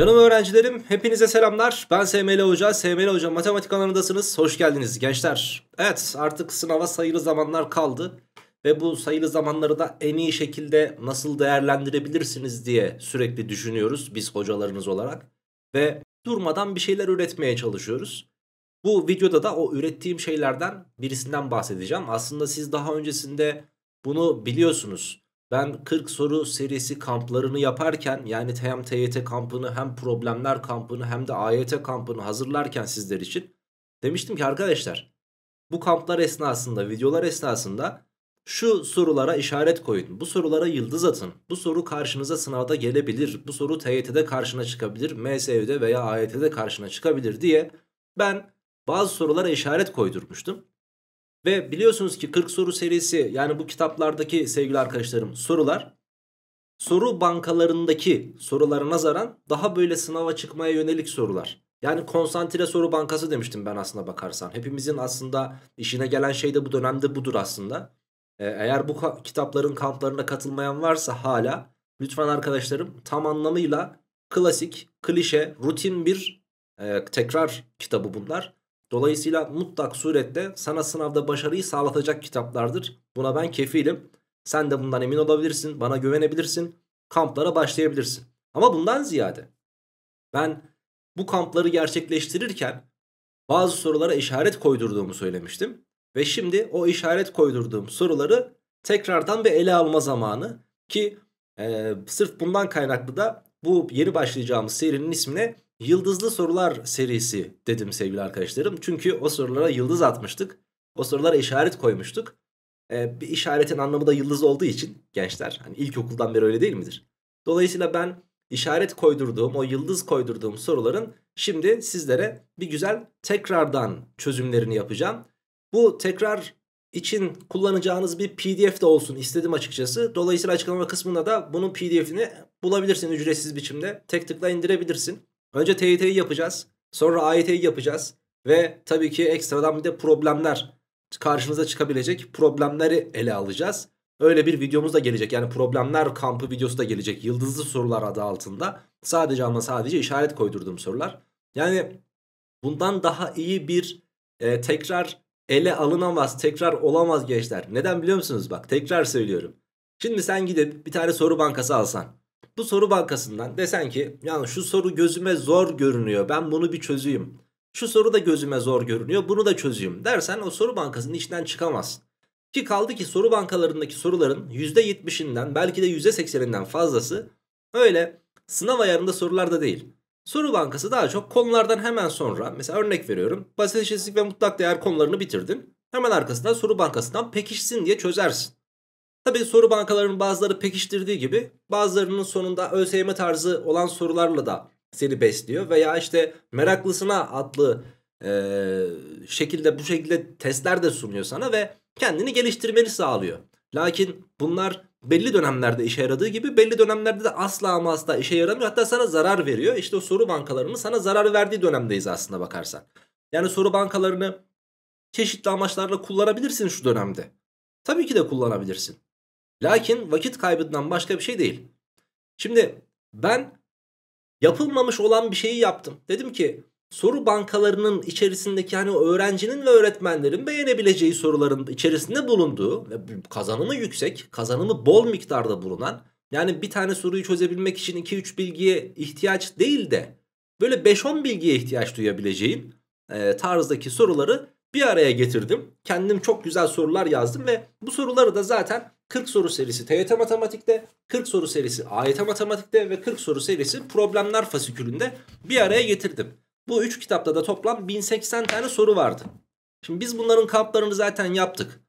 Canım öğrencilerim, hepinize selamlar. Ben SML Hoca, SML Hoca Matematik kanalındasınız. Hoş geldiniz gençler. Evet, artık sınava sayılı zamanlar kaldı. Ve bu sayılı zamanları da en iyi şekilde nasıl değerlendirebilirsiniz diye sürekli düşünüyoruz biz hocalarınız olarak. Ve durmadan bir şeyler üretmeye çalışıyoruz. Bu videoda da o ürettiğim şeylerden birisinden bahsedeceğim. Aslında siz daha öncesinde bunu biliyorsunuz ben 40 soru serisi kamplarını yaparken yani hem TYT kampını hem problemler kampını hem de AYT kampını hazırlarken sizler için demiştim ki arkadaşlar bu kamplar esnasında videolar esnasında şu sorulara işaret koyun. Bu sorulara yıldız atın. Bu soru karşınıza sınavda gelebilir. Bu soru TYT'de karşına çıkabilir. MSV'de veya AYT'de karşına çıkabilir diye ben bazı sorulara işaret koydurmuştum. Ve biliyorsunuz ki 40 soru serisi yani bu kitaplardaki sevgili arkadaşlarım sorular soru bankalarındaki sorulara nazaran daha böyle sınava çıkmaya yönelik sorular. Yani konsantre soru bankası demiştim ben aslında bakarsan. Hepimizin aslında işine gelen şey de bu dönemde budur aslında. Ee, eğer bu kitapların kamplarına katılmayan varsa hala lütfen arkadaşlarım tam anlamıyla klasik, klişe, rutin bir e, tekrar kitabı bunlar. Dolayısıyla mutlak surette sana sınavda başarıyı sağlatacak kitaplardır. Buna ben kefilim. Sen de bundan emin olabilirsin. Bana güvenebilirsin. Kamplara başlayabilirsin. Ama bundan ziyade ben bu kampları gerçekleştirirken bazı sorulara işaret koydurduğumu söylemiştim. Ve şimdi o işaret koydurduğum soruları tekrardan bir ele alma zamanı ki e, sırf bundan kaynaklı da bu yeni başlayacağımız serinin ismine Yıldızlı sorular serisi dedim sevgili arkadaşlarım. Çünkü o sorulara yıldız atmıştık. O sorulara işaret koymuştuk. Ee, bir işaretin anlamı da yıldız olduğu için gençler. Hani ilkokuldan beri öyle değil midir? Dolayısıyla ben işaret koydurduğum, o yıldız koydurduğum soruların şimdi sizlere bir güzel tekrardan çözümlerini yapacağım. Bu tekrar için kullanacağınız bir pdf de olsun istedim açıkçası. Dolayısıyla açıklama kısmında da bunun pdf'ini bulabilirsin ücretsiz biçimde. Tek tıkla indirebilirsin. Önce TYT'yi yapacağız. Sonra AYT'yi yapacağız. Ve tabii ki ekstradan bir de problemler karşınıza çıkabilecek problemleri ele alacağız. Öyle bir videomuz da gelecek. Yani problemler kampı videosu da gelecek. Yıldızlı sorular adı altında. Sadece ama sadece işaret koydurduğum sorular. Yani bundan daha iyi bir e, tekrar ele alınamaz, tekrar olamaz gençler. Neden biliyor musunuz? Bak tekrar söylüyorum. Şimdi sen gidip bir tane soru bankası alsan. Bu soru bankasından desen ki yani şu soru gözüme zor görünüyor ben bunu bir çözeyim. Şu soru da gözüme zor görünüyor bunu da çözeyim dersen o soru bankasının içinden çıkamaz. Ki kaldı ki soru bankalarındaki soruların %70'inden belki de %80'inden fazlası öyle sınav ayarında sorularda değil. Soru bankası daha çok konulardan hemen sonra mesela örnek veriyorum basit eşitsizlik ve mutlak değer konularını bitirdin. Hemen arkasından soru bankasından pekişsin diye çözersin. Tabi soru bankalarının bazıları pekiştirdiği gibi bazılarının sonunda ÖSYM tarzı olan sorularla da seni besliyor. Veya işte meraklısına adlı e, şekilde bu şekilde testler de sunuyor sana ve kendini geliştirmeni sağlıyor. Lakin bunlar belli dönemlerde işe yaradığı gibi belli dönemlerde de asla ama asla işe yaramıyor. Hatta sana zarar veriyor. İşte o soru bankalarının sana zarar verdiği dönemdeyiz aslında bakarsan. Yani soru bankalarını çeşitli amaçlarla kullanabilirsin şu dönemde. Tabii ki de kullanabilirsin. Lakin vakit kaybından başka bir şey değil. Şimdi ben yapılmamış olan bir şeyi yaptım. Dedim ki soru bankalarının içerisindeki hani öğrencinin ve öğretmenlerin beğenebileceği soruların içerisinde bulunduğu ve kazanımı yüksek, kazanımı bol miktarda bulunan yani bir tane soruyu çözebilmek için 2-3 bilgiye ihtiyaç değil de böyle 5-10 bilgiye ihtiyaç duyabileceğin e, tarzdaki soruları bir araya getirdim. Kendim çok güzel sorular yazdım ve bu soruları da zaten 40 soru serisi TYT matematikte, 40 soru serisi AYT matematikte ve 40 soru serisi problemler fasikülünde bir araya getirdim. Bu 3 kitapta da toplam 1080 tane soru vardı. Şimdi biz bunların kamplarını zaten yaptık.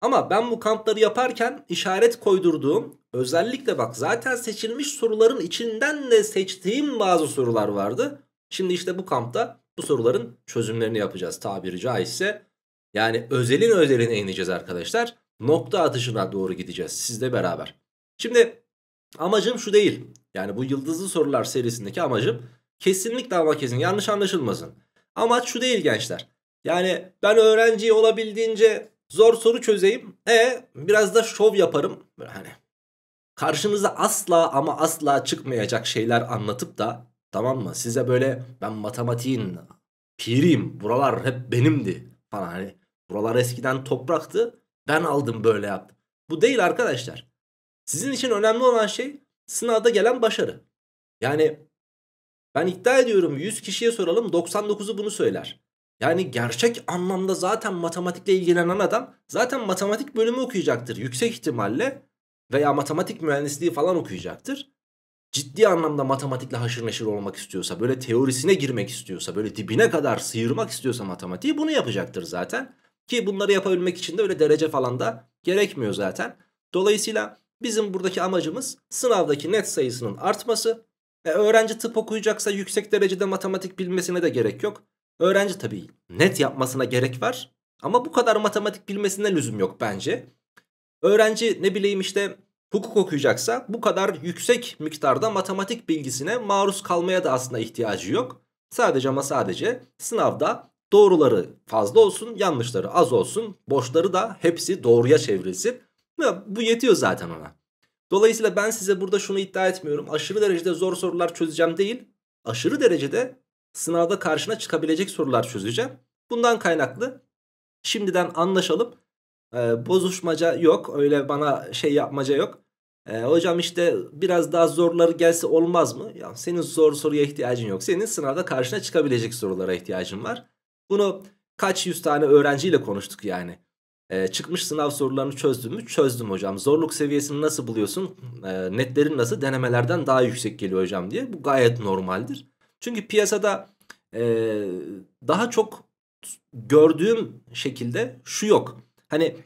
Ama ben bu kampları yaparken işaret koydurduğum özellikle bak zaten seçilmiş soruların içinden de seçtiğim bazı sorular vardı. Şimdi işte bu kampta bu soruların çözümlerini yapacağız tabiri caizse. Yani özelin özeline ineceğiz arkadaşlar nokta atışına doğru gideceğiz sizle beraber. Şimdi amacım şu değil. Yani bu yıldızlı sorular serisindeki amacım kesinlikle ama kesin yanlış anlaşılmasın. Amaç şu değil gençler. Yani ben öğrenciyi olabildiğince zor soru çözeyim. E biraz da şov yaparım. Böyle hani karşınıza asla ama asla çıkmayacak şeyler anlatıp da tamam mı? Size böyle ben matematiğin piriyim. Buralar hep benimdi falan hani. Buralar eskiden topraktı. Ben aldım böyle yaptım. Bu değil arkadaşlar. Sizin için önemli olan şey sınavda gelen başarı. Yani ben iddia ediyorum 100 kişiye soralım 99'u bunu söyler. Yani gerçek anlamda zaten matematikle ilgilenen adam zaten matematik bölümü okuyacaktır yüksek ihtimalle veya matematik mühendisliği falan okuyacaktır. Ciddi anlamda matematikle haşır neşir olmak istiyorsa, böyle teorisine girmek istiyorsa, böyle dibine kadar sıyırmak istiyorsa matematiği bunu yapacaktır zaten. Ki bunları yapabilmek için de öyle derece falan da gerekmiyor zaten. Dolayısıyla bizim buradaki amacımız sınavdaki net sayısının artması. E, öğrenci tıp okuyacaksa yüksek derecede matematik bilmesine de gerek yok. Öğrenci tabii net yapmasına gerek var. Ama bu kadar matematik bilmesine lüzum yok bence. Öğrenci ne bileyim işte hukuk okuyacaksa bu kadar yüksek miktarda matematik bilgisine maruz kalmaya da aslında ihtiyacı yok. Sadece ama sadece sınavda Doğruları fazla olsun, yanlışları az olsun, boşları da hepsi doğruya çevrilsin. Ya, bu yetiyor zaten ona. Dolayısıyla ben size burada şunu iddia etmiyorum. Aşırı derecede zor sorular çözeceğim değil. Aşırı derecede sınavda karşına çıkabilecek sorular çözeceğim. Bundan kaynaklı şimdiden anlaşalım. Ee, bozuşmaca yok. Öyle bana şey yapmaca yok. E, hocam işte biraz daha zorları gelse olmaz mı? Ya senin zor soruya ihtiyacın yok. Senin sınavda karşına çıkabilecek sorulara ihtiyacın var. Bunu kaç yüz tane öğrenciyle konuştuk yani. Ee, çıkmış sınav sorularını çözdün mü? Çözdüm hocam. Zorluk seviyesini nasıl buluyorsun? Ee, netlerin nasıl? Denemelerden daha yüksek geliyor hocam diye. Bu gayet normaldir. Çünkü piyasada e, daha çok gördüğüm şekilde şu yok. Hani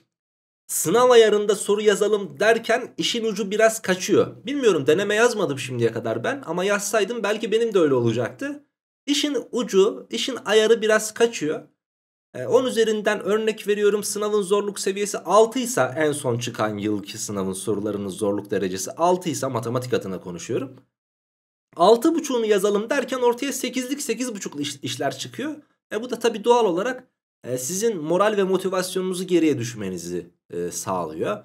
sınav ayarında soru yazalım derken işin ucu biraz kaçıyor. Bilmiyorum deneme yazmadım şimdiye kadar ben ama yazsaydım belki benim de öyle olacaktı. İşin ucu, işin ayarı biraz kaçıyor. 10 ee, üzerinden örnek veriyorum sınavın zorluk seviyesi 6 ise en son çıkan yılki sınavın sorularının zorluk derecesi 6 ise matematik adına konuşuyorum. 6.5'unu yazalım derken ortaya 8'lik 8.5 işler çıkıyor. E bu da tabii doğal olarak e, sizin moral ve motivasyonunuzu geriye düşmenizi e, sağlıyor.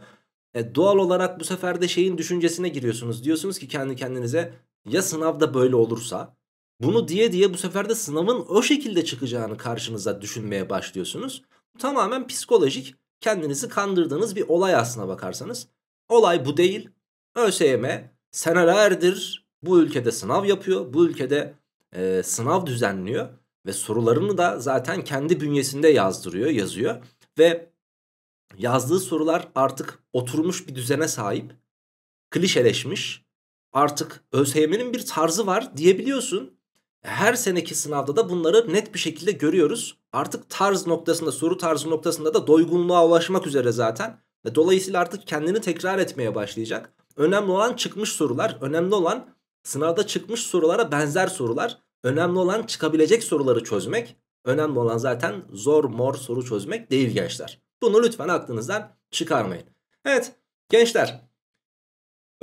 E doğal olarak bu sefer de şeyin düşüncesine giriyorsunuz. Diyorsunuz ki kendi kendinize ya sınavda böyle olursa bunu diye diye bu sefer de sınavın o şekilde çıkacağını karşınıza düşünmeye başlıyorsunuz. Tamamen psikolojik kendinizi kandırdığınız bir olay aslına bakarsanız. Olay bu değil. ÖSYM senelerdir bu ülkede sınav yapıyor. Bu ülkede e, sınav düzenliyor. Ve sorularını da zaten kendi bünyesinde yazdırıyor, yazıyor. Ve yazdığı sorular artık oturmuş bir düzene sahip. Klişeleşmiş. Artık ÖSYM'nin bir tarzı var diyebiliyorsun. Her seneki sınavda da bunları net bir şekilde görüyoruz. Artık tarz noktasında, soru tarzı noktasında da doygunluğa ulaşmak üzere zaten. Ve dolayısıyla artık kendini tekrar etmeye başlayacak. Önemli olan çıkmış sorular, önemli olan sınavda çıkmış sorulara benzer sorular, önemli olan çıkabilecek soruları çözmek. Önemli olan zaten zor mor soru çözmek değil gençler. Bunu lütfen aklınızdan çıkarmayın. Evet gençler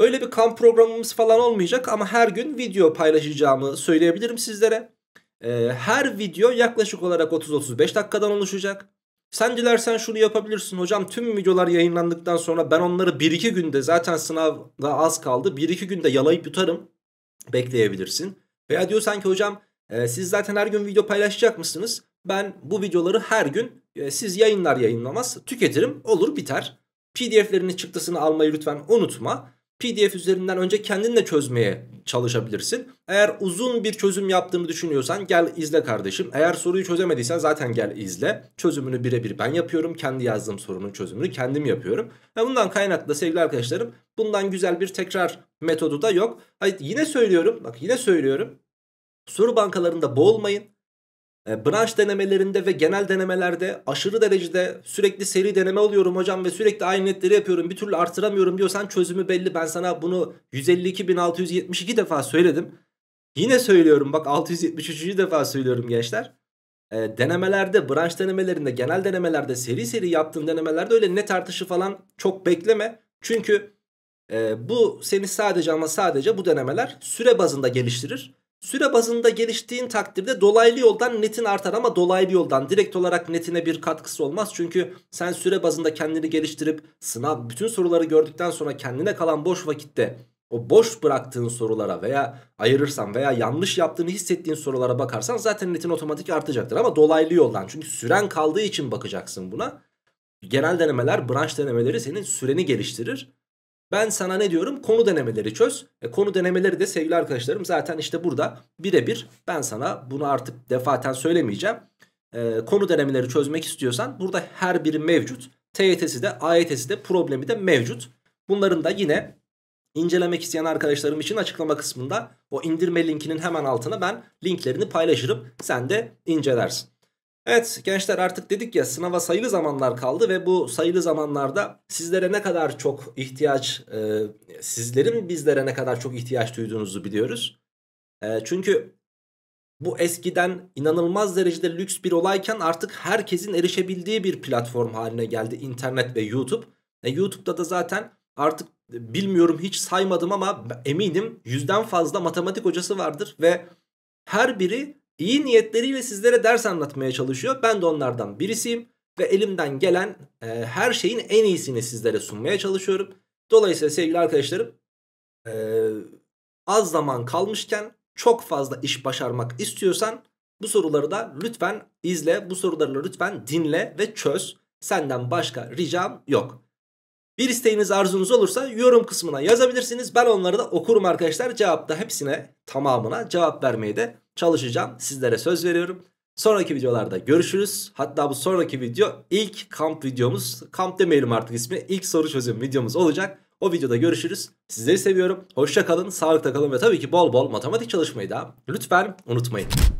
Öyle bir kamp programımız falan olmayacak ama her gün video paylaşacağımı söyleyebilirim sizlere. Ee, her video yaklaşık olarak 30-35 dakikadan oluşacak. Sen dilersen şunu yapabilirsin hocam tüm videolar yayınlandıktan sonra ben onları 1-2 günde zaten sınavda az kaldı 1-2 günde yalayıp yutarım bekleyebilirsin. Veya diyorsan ki hocam e, siz zaten her gün video paylaşacak mısınız? Ben bu videoları her gün e, siz yayınlar yayınlamaz tüketirim olur biter. PDF'lerinin çıktısını almayı lütfen unutma. PDF üzerinden önce kendinle çözmeye çalışabilirsin. Eğer uzun bir çözüm yaptığımı düşünüyorsan gel izle kardeşim. Eğer soruyu çözemediysen zaten gel izle. Çözümünü birebir ben yapıyorum. Kendi yazdığım sorunun çözümünü kendim yapıyorum. Ve bundan kaynaklı da sevgili arkadaşlarım bundan güzel bir tekrar metodu da yok. Hayır, yine söylüyorum bak yine söylüyorum. Soru bankalarında boğulmayın. E, branş denemelerinde ve genel denemelerde aşırı derecede sürekli seri deneme alıyorum hocam ve sürekli aynı netleri yapıyorum bir türlü artıramıyorum diyorsan çözümü belli. Ben sana bunu 152.672 defa söyledim. Yine söylüyorum bak 673. defa söylüyorum gençler. E, denemelerde, branş denemelerinde, genel denemelerde, seri seri yaptığın denemelerde öyle net artışı falan çok bekleme. Çünkü e, bu seni sadece ama sadece bu denemeler süre bazında geliştirir. Süre bazında geliştiğin takdirde dolaylı yoldan netin artar ama dolaylı yoldan direkt olarak netine bir katkısı olmaz. Çünkü sen süre bazında kendini geliştirip sınav bütün soruları gördükten sonra kendine kalan boş vakitte o boş bıraktığın sorulara veya ayırırsan veya yanlış yaptığını hissettiğin sorulara bakarsan zaten netin otomatik artacaktır. Ama dolaylı yoldan çünkü süren kaldığı için bakacaksın buna. Genel denemeler branş denemeleri senin süreni geliştirir. Ben sana ne diyorum? Konu denemeleri çöz. E, konu denemeleri de sevgili arkadaşlarım zaten işte burada birebir ben sana bunu artık defaten söylemeyeceğim. E, konu denemeleri çözmek istiyorsan burada her biri mevcut. TYT'si de AYT'si de problemi de mevcut. Bunların da yine incelemek isteyen arkadaşlarım için açıklama kısmında o indirme linkinin hemen altına ben linklerini paylaşırım. Sen de incelersin. Evet gençler artık dedik ya sınava sayılı zamanlar kaldı ve bu sayılı zamanlarda sizlere ne kadar çok ihtiyaç e, sizlerin bizlere ne kadar çok ihtiyaç duyduğunuzu biliyoruz. E, çünkü bu eskiden inanılmaz derecede lüks bir olayken artık herkesin erişebildiği bir platform haline geldi internet ve YouTube. E, YouTube'da da zaten artık bilmiyorum hiç saymadım ama eminim yüzden fazla matematik hocası vardır ve her biri iyi niyetleriyle sizlere ders anlatmaya çalışıyor. Ben de onlardan birisiyim ve elimden gelen e, her şeyin en iyisini sizlere sunmaya çalışıyorum. Dolayısıyla sevgili arkadaşlarım e, az zaman kalmışken çok fazla iş başarmak istiyorsan bu soruları da lütfen izle, bu soruları lütfen dinle ve çöz. Senden başka ricam yok. Bir isteğiniz arzunuz olursa yorum kısmına yazabilirsiniz. Ben onları da okurum arkadaşlar. Cevapta hepsine tamamına cevap vermeye de çalışacağım. Sizlere söz veriyorum. Sonraki videolarda görüşürüz. Hatta bu sonraki video ilk kamp videomuz. Kamp demeyelim artık ismi. İlk soru çözüm videomuz olacak. O videoda görüşürüz. Sizleri seviyorum. Hoşça kalın, sağlıkta kalın ve tabii ki bol bol matematik çalışmayı da lütfen unutmayın.